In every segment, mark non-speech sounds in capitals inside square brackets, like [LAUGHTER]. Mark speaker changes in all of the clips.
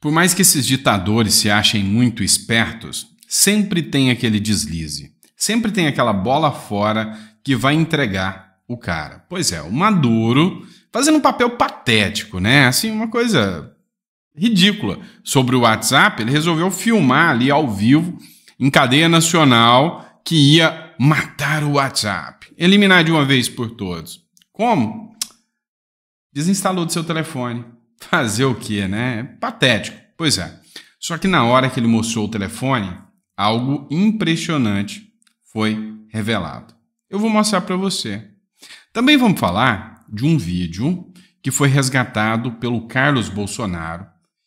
Speaker 1: Por mais que esses ditadores se achem muito espertos, sempre tem aquele deslize, sempre tem aquela bola fora que vai entregar o cara. Pois é, o Maduro fazendo um papel patético, né? Assim, uma coisa ridícula. Sobre o WhatsApp, ele resolveu filmar ali ao vivo, em cadeia nacional, que ia matar o WhatsApp, eliminar de uma vez por todos. Como? Desinstalou do seu telefone fazer o que, né? É patético. Pois é. Só que na hora que ele mostrou o telefone, algo impressionante foi revelado. Eu vou mostrar para você. Também vamos falar de um vídeo que foi resgatado pelo Carlos Bolsonaro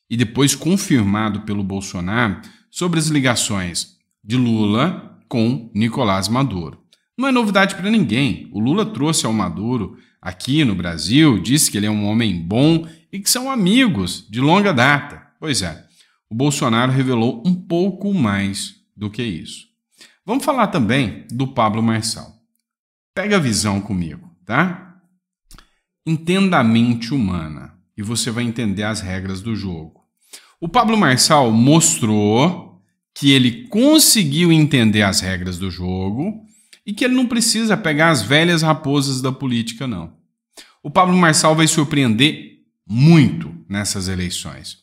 Speaker 1: e depois confirmado pelo Bolsonaro sobre as ligações de Lula com Nicolás Maduro. Não é novidade para ninguém. O Lula trouxe ao Maduro aqui no Brasil, disse que ele é um homem bom e que são amigos de longa data. Pois é, o Bolsonaro revelou um pouco mais do que isso. Vamos falar também do Pablo Marçal. Pega a visão comigo, tá? Entenda a mente humana e você vai entender as regras do jogo. O Pablo Marçal mostrou que ele conseguiu entender as regras do jogo e que ele não precisa pegar as velhas raposas da política, não. O Pablo Marçal vai surpreender muito nessas eleições.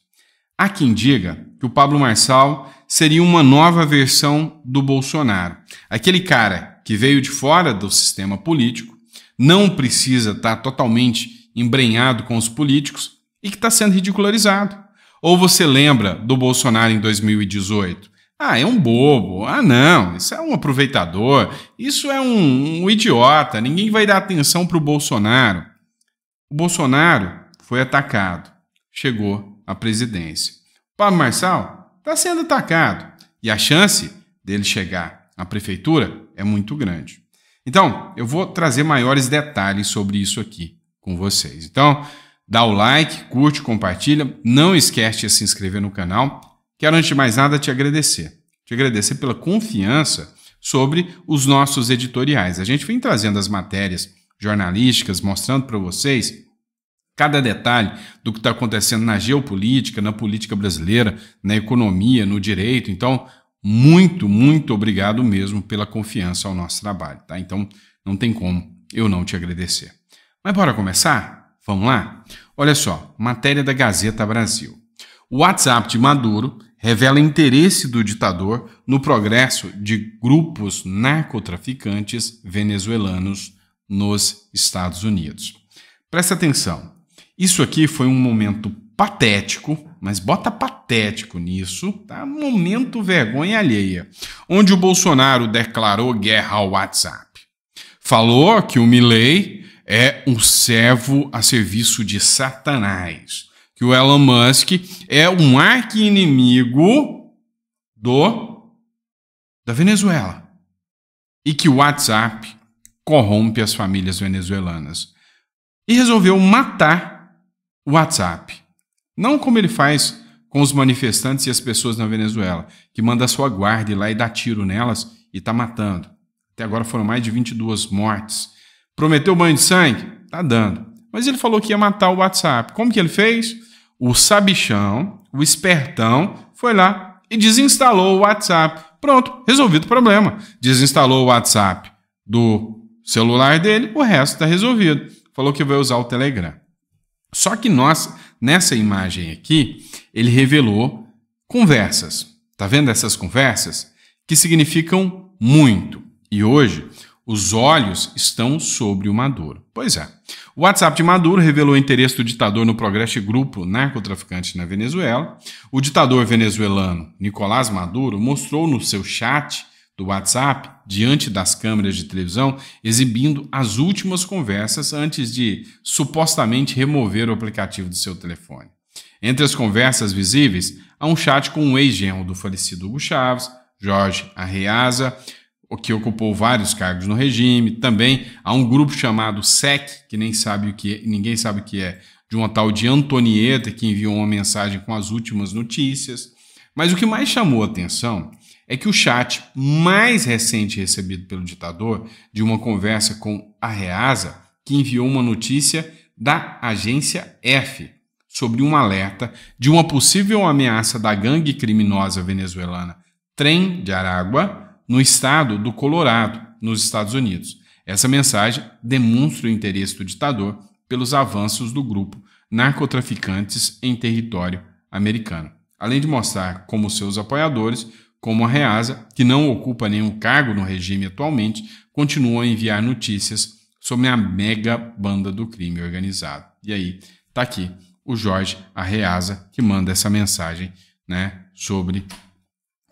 Speaker 1: Há quem diga que o Pablo Marçal seria uma nova versão do Bolsonaro. Aquele cara que veio de fora do sistema político, não precisa estar tá totalmente embrenhado com os políticos e que está sendo ridicularizado. Ou você lembra do Bolsonaro em 2018? Ah, é um bobo. Ah, não, isso é um aproveitador. Isso é um, um idiota. Ninguém vai dar atenção para o Bolsonaro. O Bolsonaro foi atacado, chegou à presidência. Pablo Marçal está sendo atacado e a chance dele chegar à prefeitura é muito grande. Então, eu vou trazer maiores detalhes sobre isso aqui com vocês. Então, dá o like, curte, compartilha, não esquece de se inscrever no canal. Quero antes de mais nada te agradecer. Te agradecer pela confiança sobre os nossos editoriais. A gente vem trazendo as matérias jornalísticas, mostrando para vocês cada detalhe do que está acontecendo na geopolítica, na política brasileira, na economia, no direito. Então, muito, muito obrigado mesmo pela confiança ao nosso trabalho, tá? Então, não tem como eu não te agradecer. Mas bora começar? Vamos lá? Olha só, matéria da Gazeta Brasil. O WhatsApp de Maduro revela interesse do ditador no progresso de grupos narcotraficantes venezuelanos nos Estados Unidos. Presta atenção, isso aqui foi um momento patético, mas bota patético nisso, tá? Momento vergonha alheia, onde o Bolsonaro declarou guerra ao WhatsApp. Falou que o Milley é um servo a serviço de Satanás, que o Elon Musk é um arqui-inimigo do da Venezuela e que o WhatsApp corrompe as famílias venezuelanas. E resolveu matar o WhatsApp. Não como ele faz com os manifestantes e as pessoas na Venezuela, que manda a sua guarda ir lá e dá tiro nelas e está matando. Até agora foram mais de 22 mortes. Prometeu banho de sangue? Tá dando. Mas ele falou que ia matar o WhatsApp. Como que ele fez? O sabichão, o espertão, foi lá e desinstalou o WhatsApp. Pronto, resolvido o problema. Desinstalou o WhatsApp do celular dele, o resto está resolvido. Falou que vai usar o Telegram. Só que nós, nessa imagem aqui, ele revelou conversas. Tá vendo essas conversas? Que significam muito. E hoje, os olhos estão sobre o Maduro. Pois é. O WhatsApp de Maduro revelou o interesse do ditador no Progreste Grupo narcotraficante na Venezuela. O ditador venezuelano Nicolás Maduro mostrou no seu chat do WhatsApp diante das câmeras de televisão, exibindo as últimas conversas antes de supostamente remover o aplicativo do seu telefone. Entre as conversas visíveis, há um chat com um ex-genro do falecido Hugo Chaves, Jorge Arreaza, o que ocupou vários cargos no regime. Também há um grupo chamado SEC, que nem sabe o que é, ninguém sabe o que é, de uma tal de Antonieta, que enviou uma mensagem com as últimas notícias. Mas o que mais chamou a atenção é que o chat mais recente recebido pelo ditador de uma conversa com a Reasa, que enviou uma notícia da agência F sobre um alerta de uma possível ameaça da gangue criminosa venezuelana Trem de Aragua no estado do Colorado, nos Estados Unidos. Essa mensagem demonstra o interesse do ditador pelos avanços do grupo narcotraficantes em território americano, além de mostrar como seus apoiadores como a Reasa, que não ocupa nenhum cargo no regime atualmente, continua a enviar notícias sobre a mega banda do crime organizado. E aí, tá aqui o Jorge Arreaza que manda essa mensagem, né, sobre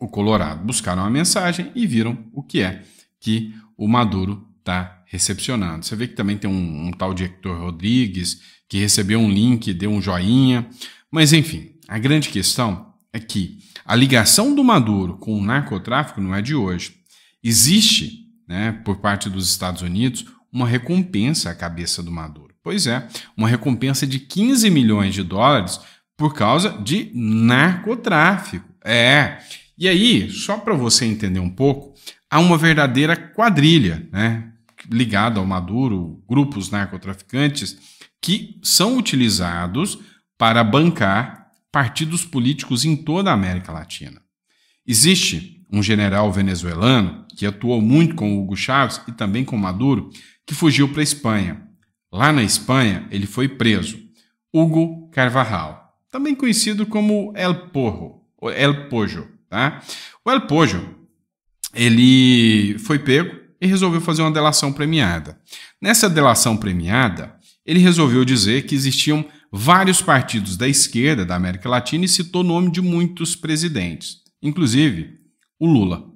Speaker 1: o Colorado. Buscaram a mensagem e viram o que é que o Maduro tá recepcionando. Você vê que também tem um, um tal de Hector Rodrigues que recebeu um link, deu um joinha, mas enfim, a grande questão é que a ligação do Maduro com o narcotráfico não é de hoje. Existe, né, por parte dos Estados Unidos, uma recompensa à cabeça do Maduro. Pois é, uma recompensa de 15 milhões de dólares por causa de narcotráfico. É. E aí, só para você entender um pouco, há uma verdadeira quadrilha, né, ligada ao Maduro, grupos narcotraficantes que são utilizados para bancar partidos políticos em toda a América Latina. Existe um general venezuelano que atuou muito com Hugo Chávez e também com Maduro, que fugiu para a Espanha. Lá na Espanha, ele foi preso. Hugo Carvajal, também conhecido como El Porro, El Pojo, tá? O El Pojo, ele foi pego e resolveu fazer uma delação premiada. Nessa delação premiada, ele resolveu dizer que existiam vários partidos da esquerda da América Latina e citou o nome de muitos presidentes, inclusive o Lula,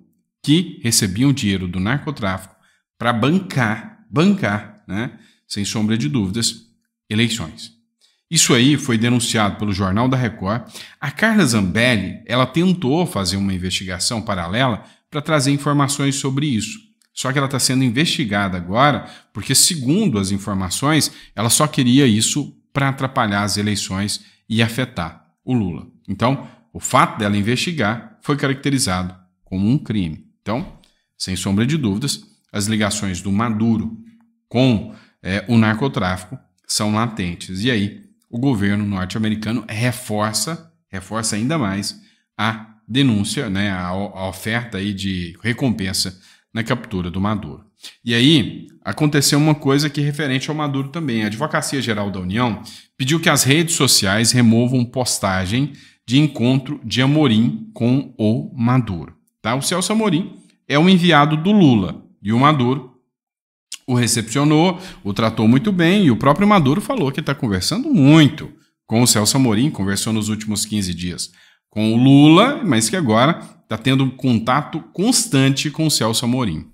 Speaker 1: que recebiam dinheiro do narcotráfico para bancar, bancar, né, sem sombra de dúvidas, eleições. Isso aí foi denunciado pelo Jornal da Record. A Carla Zambelli, ela tentou fazer uma investigação paralela para trazer informações sobre isso. Só que ela está sendo investigada agora, porque, segundo as informações, ela só queria isso para atrapalhar as eleições e afetar o Lula. Então, o fato dela investigar foi caracterizado como um crime. Então, sem sombra de dúvidas, as ligações do Maduro com é, o narcotráfico são latentes. E aí, o governo norte-americano reforça, reforça ainda mais a denúncia, né, a, a oferta aí de recompensa na captura do Maduro. E aí aconteceu uma coisa que é referente ao Maduro também. A Advocacia Geral da União pediu que as redes sociais removam postagem de encontro de Amorim com o Maduro. Tá? O Celso Amorim é um enviado do Lula e o Maduro o recepcionou, o tratou muito bem e o próprio Maduro falou que está conversando muito com o Celso Amorim, conversou nos últimos 15 dias com o Lula, mas que agora está tendo um contato constante com o Celso Amorim.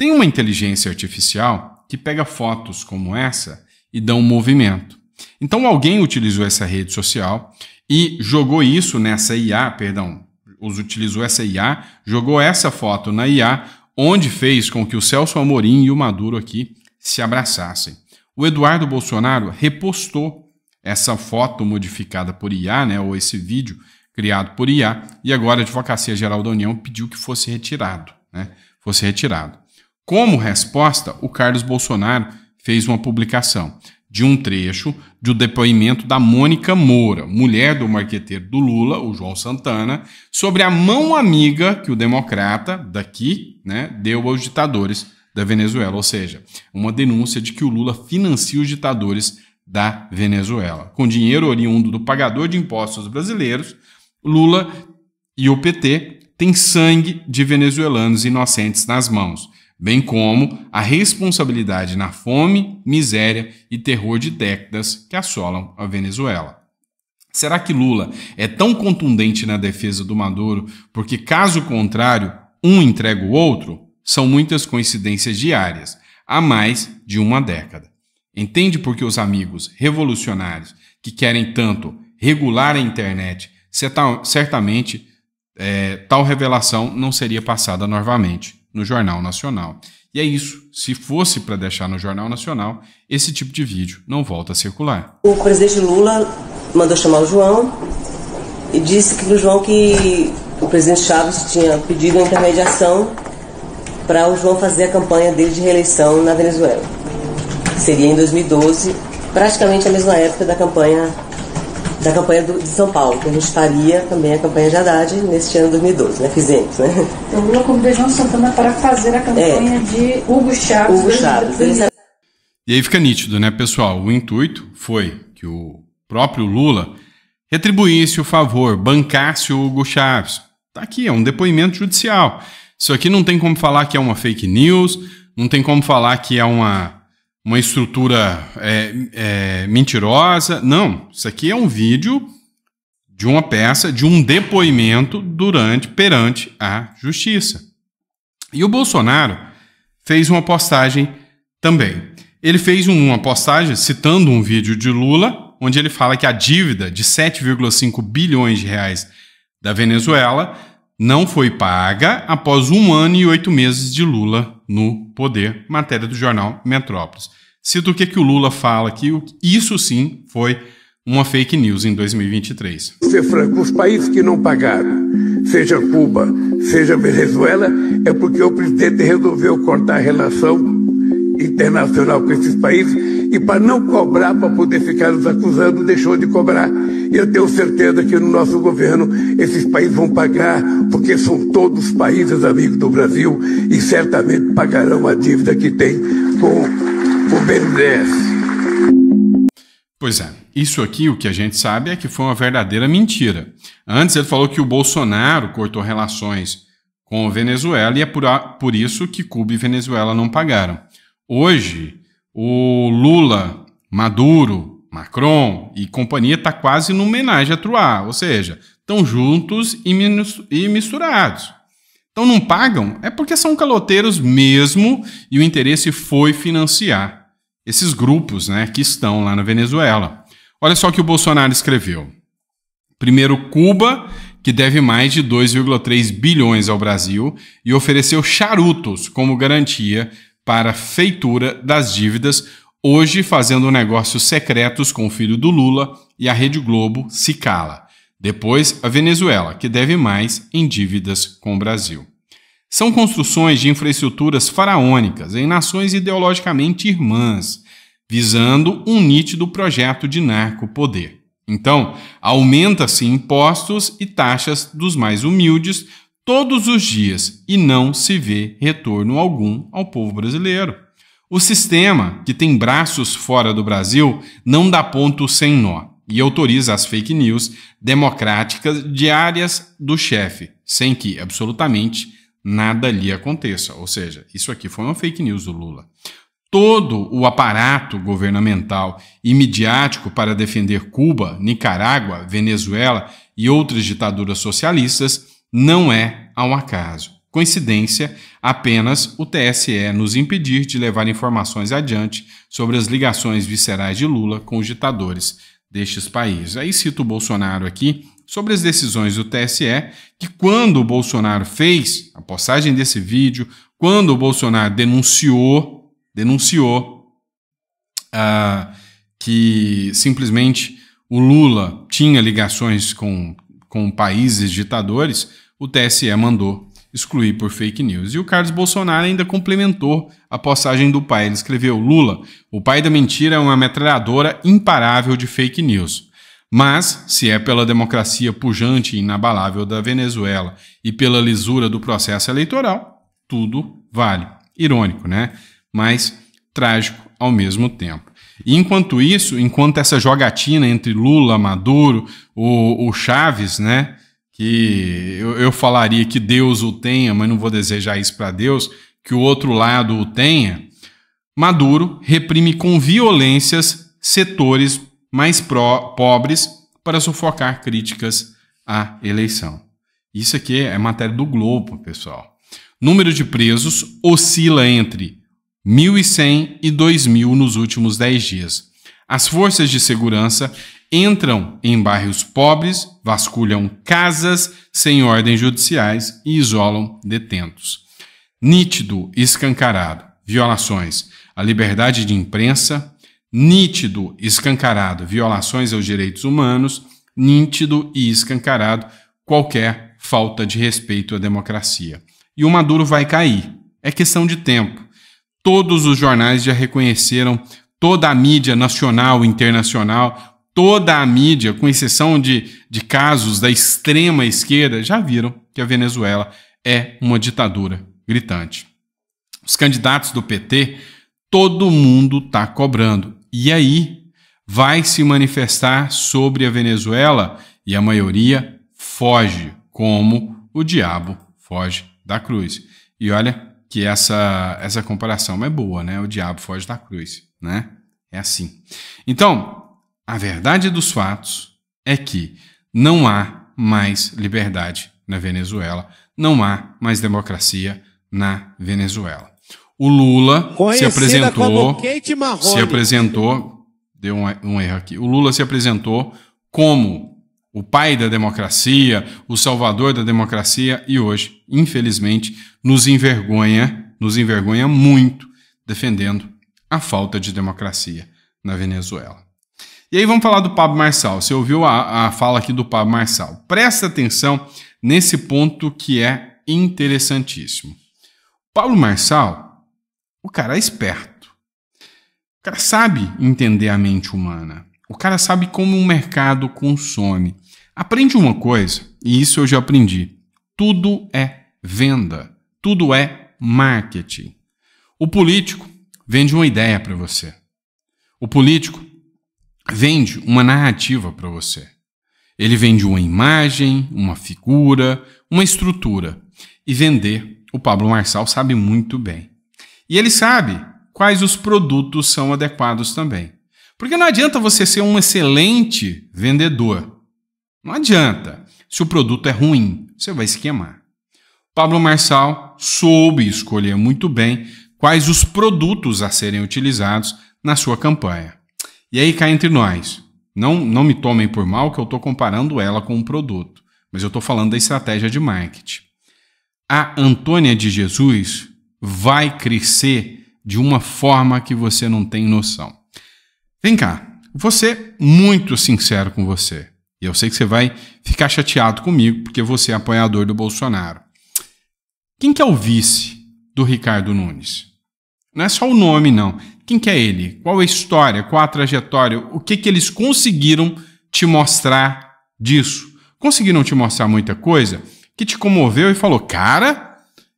Speaker 1: Tem uma inteligência artificial que pega fotos como essa e dá um movimento. Então alguém utilizou essa rede social e jogou isso nessa IA, perdão, utilizou essa IA, jogou essa foto na IA, onde fez com que o Celso Amorim e o Maduro aqui se abraçassem. O Eduardo Bolsonaro repostou essa foto modificada por IA, né, ou esse vídeo criado por IA, e agora a Advocacia Geral da União pediu que fosse retirado, né, fosse retirado. Como resposta, o Carlos Bolsonaro fez uma publicação de um trecho do depoimento da Mônica Moura, mulher do marqueteiro do Lula, o João Santana, sobre a mão amiga que o democrata daqui né, deu aos ditadores da Venezuela, ou seja, uma denúncia de que o Lula financia os ditadores da Venezuela. Com dinheiro oriundo do pagador de impostos brasileiros, Lula e o PT têm sangue de venezuelanos inocentes nas mãos bem como a responsabilidade na fome, miséria e terror de décadas que assolam a Venezuela. Será que Lula é tão contundente na defesa do Maduro porque, caso contrário, um entrega o outro? São muitas coincidências diárias, há mais de uma década. Entende por que os amigos revolucionários que querem tanto regular a internet, certamente é, tal revelação não seria passada novamente no Jornal Nacional. E é isso. Se fosse para deixar no Jornal Nacional, esse tipo de vídeo não volta a circular. O presidente Lula mandou chamar o João e disse que o João que o presidente Chaves tinha pedido uma intermediação para o João fazer a campanha dele de reeleição na Venezuela. Seria em 2012, praticamente a mesma época da campanha da campanha do, de São Paulo, que a gente faria também a campanha de Haddad neste ano 2012, né? Fizemos, né? Então, Lula convidou João Santana para fazer a campanha é. de Hugo Chaves. Hugo Chaves. E aí fica nítido, né, pessoal? O intuito foi que o próprio Lula retribuísse o favor, bancasse o Hugo Chaves. Tá aqui, é um depoimento judicial. Isso aqui não tem como falar que é uma fake news, não tem como falar que é uma uma estrutura é, é, mentirosa. Não, isso aqui é um vídeo de uma peça, de um depoimento durante perante a justiça. E o Bolsonaro fez uma postagem também. Ele fez uma postagem citando um vídeo de Lula, onde ele fala que a dívida de 7,5 bilhões de reais da Venezuela não foi paga após um ano e oito meses de Lula no poder, matéria do jornal Metrópolis. Cito o que, que o Lula fala que isso sim foi uma fake news em 2023. Ser franco, os países que não pagaram, seja Cuba, seja Venezuela, é porque o presidente resolveu cortar a relação internacional com esses países e para não cobrar, para poder ficar nos acusando, deixou de cobrar. E eu tenho certeza que no nosso governo esses países vão pagar, porque são todos países amigos do Brasil e certamente pagarão a dívida que tem com o BNDES. Pois é, isso aqui o que a gente sabe é que foi uma verdadeira mentira. Antes ele falou que o Bolsonaro cortou relações com a Venezuela e é por, a, por isso que Cuba e Venezuela não pagaram. Hoje, o Lula, Maduro, Macron e companhia está quase numa homenagem a truar, ou seja, estão juntos e misturados. Então não pagam é porque são caloteiros mesmo e o interesse foi financiar esses grupos né, que estão lá na Venezuela. Olha só o que o Bolsonaro escreveu. Primeiro, Cuba, que deve mais de 2,3 bilhões ao Brasil e ofereceu charutos como garantia para feitura das dívidas, hoje fazendo negócios secretos com o filho do Lula e a Rede Globo se cala. Depois, a Venezuela, que deve mais em dívidas com o Brasil. São construções de infraestruturas faraônicas em nações ideologicamente irmãs, visando um nítido projeto de narco-poder. Então, aumenta-se impostos e taxas dos mais humildes todos os dias e não se vê retorno algum ao povo brasileiro. O sistema, que tem braços fora do Brasil, não dá ponto sem nó e autoriza as fake news democráticas diárias do chefe, sem que absolutamente nada lhe aconteça. Ou seja, isso aqui foi uma fake news do Lula. Todo o aparato governamental e midiático para defender Cuba, Nicarágua, Venezuela e outras ditaduras socialistas não é ao acaso. Coincidência, apenas o TSE nos impedir de levar informações adiante sobre as ligações viscerais de Lula com os ditadores destes países. Aí cito o Bolsonaro aqui sobre as decisões do TSE, que quando o Bolsonaro fez a postagem desse vídeo, quando o Bolsonaro denunciou, denunciou uh, que simplesmente o Lula tinha ligações com com países ditadores, o TSE mandou excluir por fake news. E o Carlos Bolsonaro ainda complementou a postagem do pai. Ele escreveu: Lula, o pai da mentira é uma metralhadora imparável de fake news. Mas, se é pela democracia pujante e inabalável da Venezuela e pela lisura do processo eleitoral, tudo vale. Irônico, né? Mas trágico ao mesmo tempo. E enquanto isso, enquanto essa jogatina entre Lula, Maduro, o, o Chaves, né? Que eu, eu falaria que Deus o tenha, mas não vou desejar isso para Deus, que o outro lado o tenha. Maduro reprime com violências setores mais pró pobres para sufocar críticas à eleição. Isso aqui é matéria do Globo, pessoal. Número de presos oscila entre 1.100 e 2.000 nos últimos 10 dias. As forças de segurança entram em bairros pobres, vasculham casas sem ordens judiciais e isolam detentos. Nítido, escancarado, violações à liberdade de imprensa, nítido, escancarado, violações aos direitos humanos, nítido e escancarado qualquer falta de respeito à democracia. E o Maduro vai cair. É questão de tempo. Todos os jornais já reconheceram, toda a mídia nacional e internacional, toda a mídia, com exceção de, de casos da extrema esquerda, já viram que a Venezuela é uma ditadura gritante. Os candidatos do PT, todo mundo está cobrando. E aí vai se manifestar sobre a Venezuela e a maioria foge, como o diabo foge da cruz. E olha que essa, essa comparação é boa, né? O diabo foge da cruz, né? É assim. Então, a verdade dos fatos é que não há mais liberdade na Venezuela, não há mais democracia na Venezuela. O Lula Conhecida se apresentou, se apresentou, deu um, um erro aqui. O Lula se apresentou como o pai da democracia, o salvador da democracia e hoje, infelizmente, nos envergonha, nos envergonha muito defendendo a falta de democracia na Venezuela. E aí vamos falar do Pablo Marçal. Você ouviu a, a fala aqui do Pablo Marçal. Presta atenção nesse ponto que é interessantíssimo. Paulo Marçal, o cara é esperto. O cara sabe entender a mente humana. O cara sabe como o mercado consome. Aprende uma coisa, e isso eu já aprendi: tudo é venda, tudo é marketing. O político vende uma ideia para você. O político vende uma narrativa para você. Ele vende uma imagem, uma figura, uma estrutura. E vender, o Pablo Marçal sabe muito bem. E ele sabe quais os produtos são adequados também. Porque não adianta você ser um excelente vendedor. Não adianta. Se o produto é ruim, você vai se queimar. Pablo Marçal soube escolher muito bem quais os produtos a serem utilizados na sua campanha. E aí cá entre nós, não, não me tomem por mal que eu estou comparando ela com um produto, mas eu estou falando da estratégia de marketing. A Antônia de Jesus vai crescer de uma forma que você não tem noção. Vem cá, vou ser muito sincero com você. E eu sei que você vai ficar chateado comigo porque você é apoiador do Bolsonaro. Quem que é o vice do Ricardo Nunes? Não é só o nome, não. Quem que é ele? Qual a história? Qual a trajetória? O que, que eles conseguiram te mostrar disso? Conseguiram te mostrar muita coisa que te comoveu e falou: cara,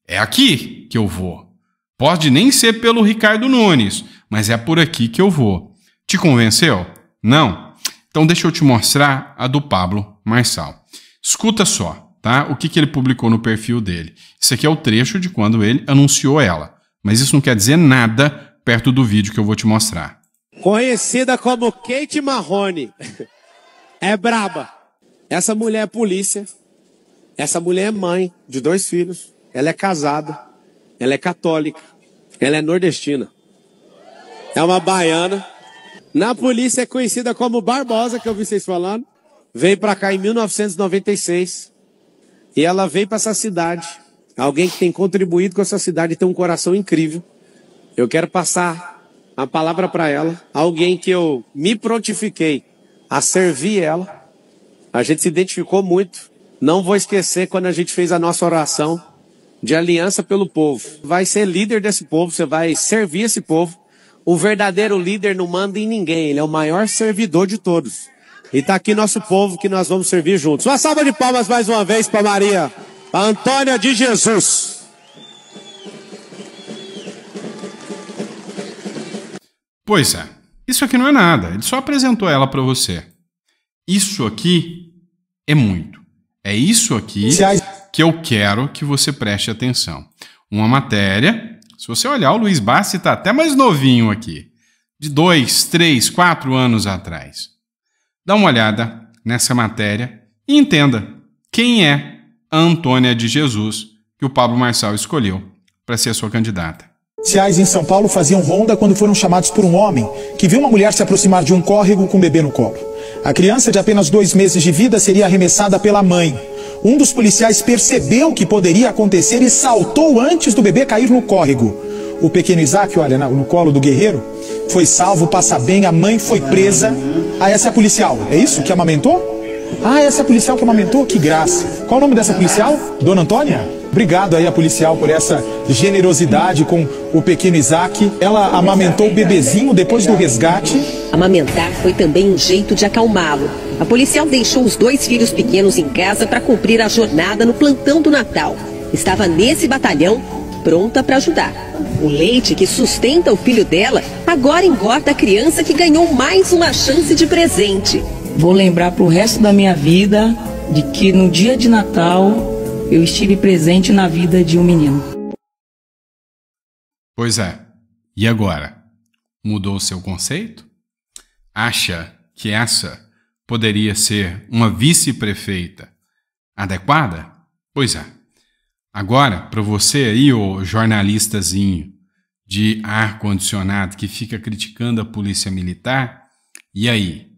Speaker 1: é aqui que eu vou. Pode nem ser pelo Ricardo Nunes, mas é por aqui que eu vou. Te convenceu? Não? Então deixa eu te mostrar a do Pablo Marçal. Escuta só, tá? O que, que ele publicou no perfil dele. Esse aqui é o trecho de quando ele anunciou ela. Mas isso não quer dizer nada perto do vídeo que eu vou te mostrar. Conhecida como Kate Marrone. [LAUGHS] É braba. Essa mulher é polícia. Essa mulher é mãe de dois filhos. Ela é casada. Ela é católica. Ela é nordestina. É uma baiana. Na polícia é conhecida como Barbosa, que eu vi vocês falando. Vem para cá em 1996. E ela veio para essa cidade alguém que tem contribuído com essa cidade, tem um coração incrível. Eu quero passar a palavra para ela, alguém que eu me prontifiquei a servir ela. A gente se identificou muito. Não vou esquecer quando a gente fez a nossa oração de aliança pelo povo. Vai ser líder desse povo, você vai servir esse povo. O verdadeiro líder não manda em ninguém, ele é o maior servidor de todos. E está aqui nosso povo que nós vamos servir juntos. Uma salva de palmas mais uma vez para Maria. Antônia de Jesus. Pois é, isso aqui não é nada, ele só apresentou ela para você. Isso aqui é muito. É isso aqui que eu quero que você preste atenção. Uma matéria, se você olhar, o Luiz Bassi está até mais novinho aqui, de dois, três, quatro anos atrás. Dá uma olhada nessa matéria e entenda quem é Antônia de Jesus, que o Pablo Marçal escolheu para ser sua candidata. Policiais em São Paulo faziam ronda quando foram chamados por um homem que viu uma mulher se aproximar de um córrego com um bebê no colo. A criança de apenas dois meses de vida seria arremessada pela mãe. Um dos policiais percebeu o que poderia acontecer e saltou antes do bebê cair no córrego. O pequeno Isaac, olha, no colo do guerreiro, foi salvo, passa bem, a mãe foi presa. Ah, essa é a policial, é isso que amamentou? Ah, essa policial que amamentou? Que graça. Qual o nome dessa policial? Dona Antônia? Obrigado aí a policial por essa generosidade com o pequeno Isaac. Ela amamentou o bebezinho depois do resgate. Amamentar foi também um jeito de acalmá-lo. A policial deixou os dois filhos pequenos em casa para cumprir a jornada no plantão do Natal. Estava nesse batalhão, pronta para ajudar. O leite que sustenta o filho dela agora engorda a criança que ganhou mais uma chance de presente. Vou lembrar para o resto da minha vida de que no dia de Natal eu estive presente na vida de um menino. Pois é. E agora? Mudou seu conceito? Acha que essa poderia ser uma vice-prefeita adequada? Pois é. Agora, para você aí, o jornalistazinho de ar-condicionado que fica criticando a polícia militar, e aí?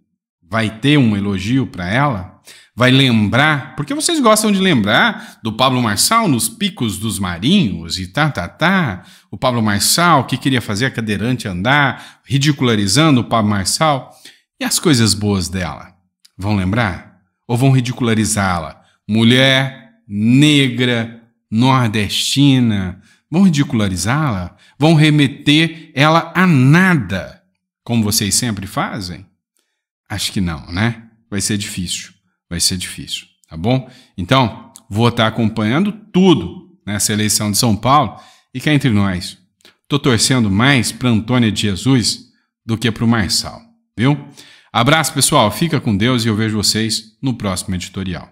Speaker 1: vai ter um elogio para ela, vai lembrar, porque vocês gostam de lembrar do Pablo Marçal nos picos dos marinhos e tá, tá, tá. O Pablo Marçal que queria fazer a cadeirante andar, ridicularizando o Pablo Marçal. E as coisas boas dela? Vão lembrar? Ou vão ridicularizá-la? Mulher, negra, nordestina, vão ridicularizá-la? Vão remeter ela a nada, como vocês sempre fazem? Acho que não, né? Vai ser difícil, vai ser difícil, tá bom? Então, vou estar acompanhando tudo nessa eleição de São Paulo e cá entre nós, tô torcendo mais para Antônia de Jesus do que para o Marçal, viu? Abraço, pessoal, fica com Deus e eu vejo vocês no próximo editorial.